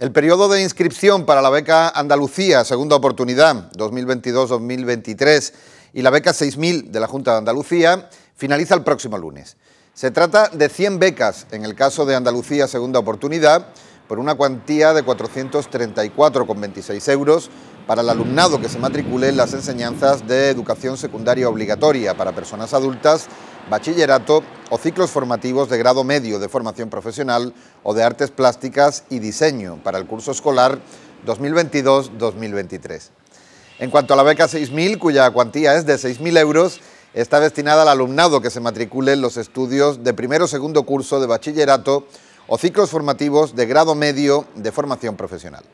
El periodo de inscripción para la beca Andalucía, segunda oportunidad, 2022-2023, y la beca 6000 de la Junta de Andalucía, finaliza el próximo lunes. Se trata de 100 becas, en el caso de Andalucía, segunda oportunidad, por una cuantía de 434,26 euros para el alumnado que se matricule en las enseñanzas de educación secundaria obligatoria para personas adultas, bachillerato o ciclos formativos de grado medio de formación profesional o de artes plásticas y diseño para el curso escolar 2022-2023. En cuanto a la beca 6.000, cuya cuantía es de 6.000 euros, está destinada al alumnado que se matricule en los estudios de primero o segundo curso de bachillerato o ciclos formativos de grado medio de formación profesional.